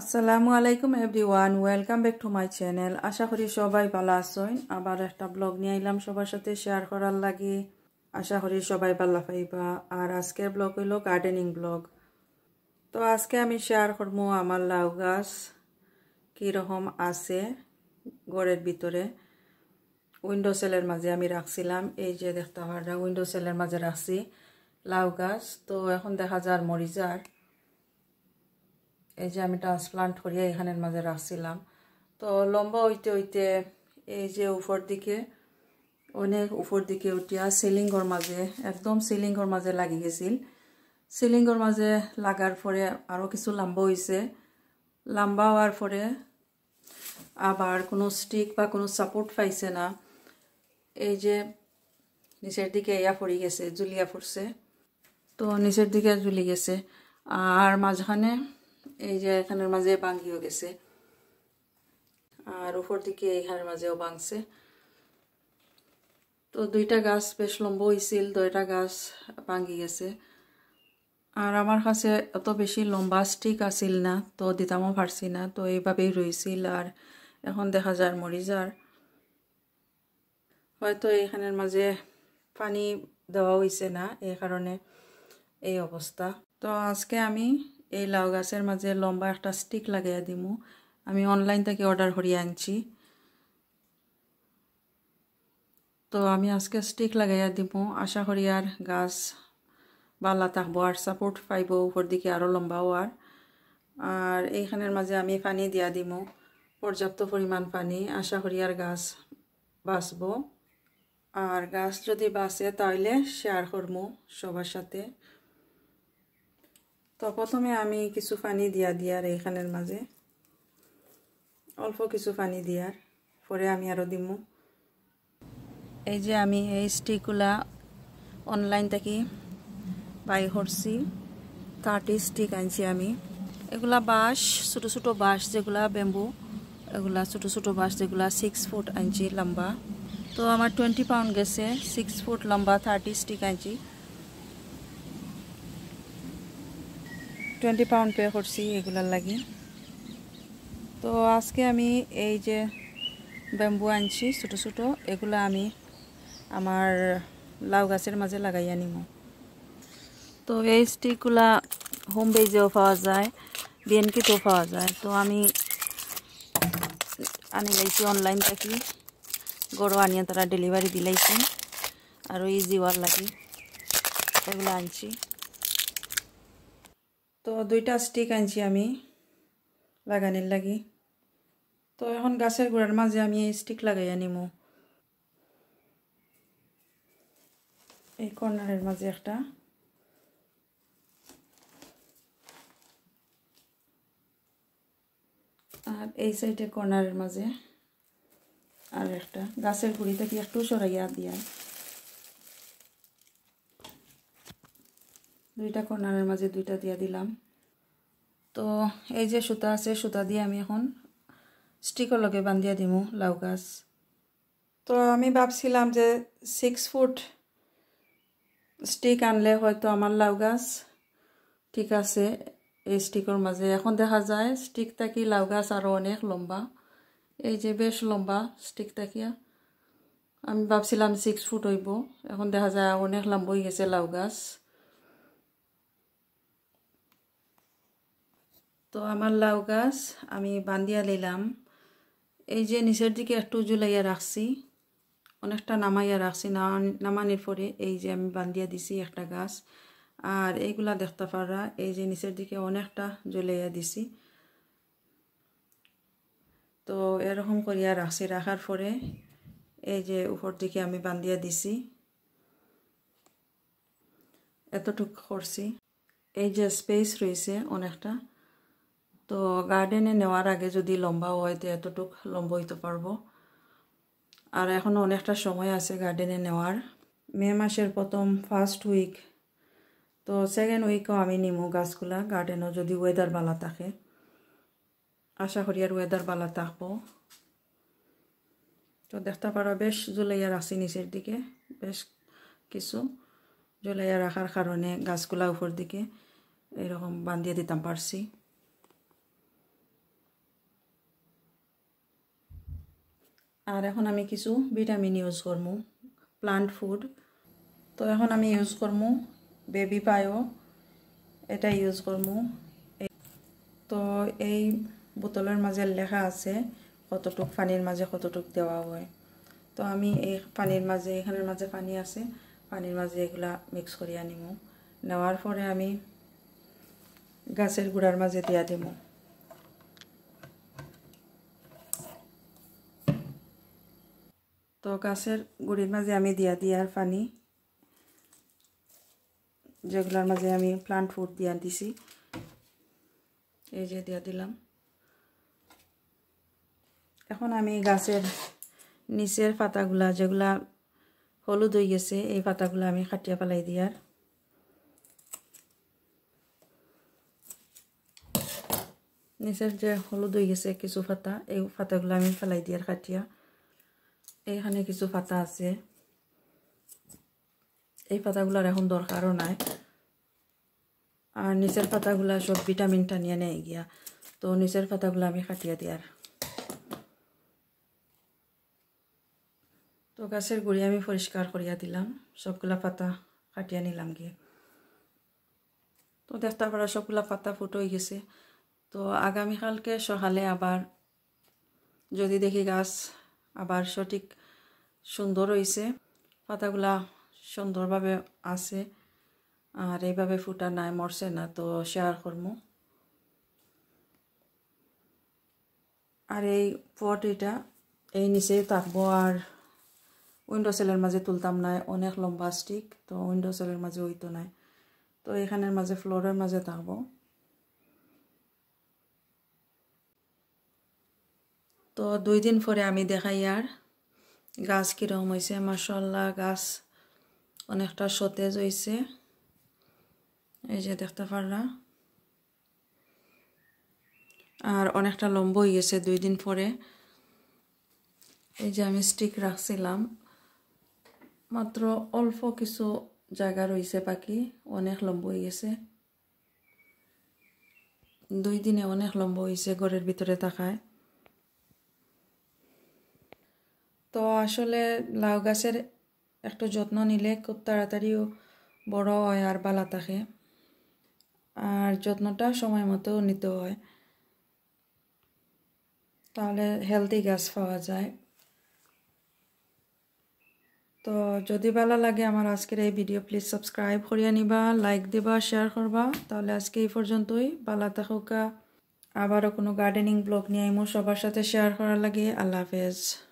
আসসালামু আলাইকুম everyone welcome back to my channel আশা করি সবাই ভালো আছেন আবার একটা ব্লগ নিয়ে আইলাম সবার সাথে শেয়ার করার লাগে আশা করি সবাই ভালো পাইবা আর আজকের ব্লগ হইল গার্ডেনিং ব্লগ তো আজকে আমি শেয়ার করবো আমার লাউ গাছ কীরকম আছে ঘরের ভিতরে উইন্ডো সেলের মাঝে আমি রাখছিলাম এই যে দেখতে পারা উইন্ডো সেলের মাঝে রাখছি লাউ গাছ তো এখন দেখা যার মরিজার এই যে আমি ট্রান্সপ্লান্ট করিয়া এখানের মাঝে রাখছিলাম তো লম্বা হইতে হইতে এই যে উপর দিকে অনেক উপর দিকে উঠিয়া সিলিংর মাঝে একদম সিলিংর মাঝে লাগি গেছিল সিলিংর মাঝে লাগার পরে আরও কিছু লম্বা হয়েছে লম্বা হওয়ার পরে আবার কোনো স্টিক বা কোনো সাপোর্ট পাইছে না এই যে নিচের দিকে ইয়া পড়ি গেছে জুলিয়া পড়ছে তো নিচের দিকে জুলি গেছে আর মাঝখানে এই যে এখানের মাঝে ভাঙিও গেছে আর উপর দিকে এইখানের মাঝেও ভাঙছে তো দুইটা গাছ বেশ লম্ব হয়েছিল দুইটা গাছ ভাঙি গেছে আর আমার কাছে অত বেশি লম্বা স্টিক আসিল না তো দিতামও পারছি না তো এইভাবেই রয়েছিল আর এখন দেখা যার মরিজার হয়তো এইখানের মাঝে পানি দেওয়া হয়েছে না এই কারণে এই অবস্থা তো আজকে আমি এই লাউ গাছের মাঝে লম্বা একটা স্টিক লাগাইয়া দিমু আমি অনলাইন থেকে অর্ডার করিয়া আনছি তো আমি আজকে স্টিক লাগাইয়া দিমু আশা করি আর গাছ বা থাকবো আর সাপোর্ট পাইব উপর দিকে আরও লম্বা হওয়ার আর এইখানের মাঝে আমি পানি দিয়া দিমু পর্যাপ্ত পরিমাণ পানি আশা করি আর গাছ বাঁচব আর গাছ যদি বাঁচে তাহলে শেয়ার করবো সবার সাথে তো প্রথমে আমি কিছু পানি দিয়া দিয়ার এইখানের মাঝে অল্প কিছু পানি দিয়ার পরে আমি আরও দিমু এই যে আমি এই স্টিকগুলা অনলাইন থেকে বাই করছি থার্টি স্টিক আনছি আমি এগুলা বাঁশ ছোট ছোট বাঁশ যেগুলা ব্যাম্বু এগুলা ছোট ছোট বাঁশ যেগুলা সিক্স ফুট আনছি লম্বা তো আমার টোয়েন্টি পাউন্ড গেছে সিক্স ফুট লম্বা থার্টি স্টিক আনছি টোয়েন্টি পাউন্ড পে করছি এগুলার লাগে তো আজকে আমি এই যে ব্যাম্বু আনছি ছোটো ছোটো এগুলো আমি আমার লাউ গাছের মাঝে লাগাই নিব তো এই স্টিকগুলা হোম বেজেও পাওয়া যায় বিএনকিতেও পাওয়া যায় তো আমি আনি লাইছি অনলাইন থাকি গরু আনিয়া তারা ডেলিভারি দিলাইছি আর ইজি জিওয়ার লাগে এগুলো আনছি তো দুইটা স্টিক আনছি আমি লাগানির লাগি তো এখন গাছের গোড়ার মাঝে আমি এই স্টিক লাগাই আনিমো এই কর্নারের মাঝে একটা আর এই সাইডে কর্নারের মাঝে আর একটা গাছের গুড়ি কি একটু সরাইয়া দিয়া দুইটা কর্নারের মাঝে দুইটা দিয়ে দিলাম তো এই যে সুতা আছে সুতা দিয়ে আমি এখন স্টিকর লগে বান্ধিয়া দিমু লাউ গাছ তো আমি ভাবছিলাম যে সিক্স ফুট স্টিক আনলে হয়তো আমার লাউ গাছ ঠিক আছে এই স্টিকর মাঝে এখন দেখা যায় স্টিক থাকি লাউ গাছ আরও অনেক লম্বা এই যে বেশ লম্বা স্টিক থাকিয়া আমি ভাবছিলাম সিক্স ফুট হইব এখন দেখা যায় অনেক লম্বা হয়ে গেছে লাউ গাছ তো আমার লাউ গাছ আমি বান্দিয়া নিলাম এই যে নিচের দিকে একটু জুলাইয়া রাখছি অনেকটা নামাইয়া রাখছি নামানির পরে এই যে আমি বান্দিয়া দিছি একটা গাছ আর এইগুলা দেখতে পারা এই যে নিচের দিকে অনেকটা জুলাইয়া দিছি তো এরকম করিয়া রাখছি রাখার পরে এই যে উপর দিকে আমি বান্দিয়া দিছি এতটুকু করছি এই যে স্পেস রয়েছে অনেকটা তো গার্ডেনে নেওয়ার আগে যদি লম্বা হয় তো এতটুক লম্বা হইতে পারবো আর এখনও অনেকটা সময় আছে গার্ডেনে নেওয়ার মে মাসের প্রথম ফার্স্ট উইক তো সেকেন্ড উইকও আমি নিমো গাছগুলা গার্ডেনও যদি ওয়েদার বালা থাকে আশা করি আর ওয়েদার বালা থাকবো তো দেখতে পারো বেশ জুলাইয়ার আসি নিচের দিকে বেশ কিছু জুলাইয়া রাখার কারণে গাছগুলা উপর দিকে এরকম বান্ধিয়ে দিতাম পারছি আর এখন আমি কিছু ভিটামিন ইউজ করবো প্লান্ট ফুড তো এখন আমি ইউজ করবো বেবি পায়ো এটা ইউজ করবো তো এই বোতলের মাঝে লেখা আছে কতটুক পানির মাঝে কতটুক দেওয়া হয় তো আমি এই পানির মাঝে এখানের মাঝে পানি আছে পানির মাঝে এগুলা মিক্স করে আনিমু নেওয়ার পরে আমি গাছের গুড়ার মাঝে দিয়া দিমু তো গাছের গুড়ির মাঝে আমি দিয়া আর পানি যেগুলোর মাঝে আমি প্লান্ট ফুড দিয়া দিছি এই যে দিয়া দিলাম এখন আমি গাছের নিচের পাতাগুলা যেগুলা হলুদ হয়ে গেছে এই পাতাগুলো আমি খাটিয়া পালাই দিয়ার নিচের যে হলুদ হয়ে গেছে কিছু পাতা এই পাতাগুলো আমি ফেলাই দিয়ার খাটিয়া এখানে কিছু পাতা আছে এই পাতাগুলার এখন দরকারও নাই আর নিচের পাতাগুলা সব ভিটামিন টানিয়ে নেই গিয়া তো নিচের পাতাগুলো আমি কাটিয়ে দিয়ার তো গাছের গুড়ি আমি পরিষ্কার করিয়া দিলাম সবগুলা পাতা কাটিয়ে নিলাম গিয়ে তো দেখতে পারা সবগুলা পাতা ফুটোই গেছে তো আগামীকালকে সকালে আবার যদি দেখি গাছ আবার সঠিক সুন্দর হয়েছে পাতাগুলা সুন্দরভাবে আছে আর এইভাবে ফুটা নাই মরছে না তো শেয়ার করবো আর এই পট এটা এই নিচে থাকবো আর উইন্ডো সেলের মাঝে তুলতাম নাই অনেক লম্বা স্টিক তো উইন্ডো সেলের মাঝে হইতো নাই তো এখানের মাঝে ফ্লোরের মাঝে থাকবো তো দুই দিন পরে আমি দেখাই আর গাছ কীরকম হয়েছে মাসাল্লাহ গাছ অনেকটা সতেজ হয়েছে এই যে দেখতে পারলা আর অনেকটা লম্ব হয়ে গেছে দুই দিন পরে এই যে আমি স্টিক রাখছিলাম মাত্র অল্প কিছু জায়গা রয়েছে বাকি অনেক লম্ব হয়ে গেছে দুই দিনে অনেক লম্ব হয়েছে ঘরের ভিতরে থাকায় তো আসলে লাউ গাছের একটু যত্ন নিলে খুব তাড়াতাড়িও বড় হয় আর বালা থাকে আর যত্নটা সময় মতো নিতে হয় তাহলে হেলদি গাছ পাওয়া যায় তো যদি ভালো লাগে আমার আজকের এই ভিডিও প্লিজ সাবস্ক্রাইব করিয়া নিবা লাইক দিবা শেয়ার করবা তাহলে আজকে এই পর্যন্তই বালা থাকুকা আবারও কোনো গার্ডেনিং ব্লগ নিয়ে আইমো সবার সাথে শেয়ার করার লাগে আল্লাহ হাফেজ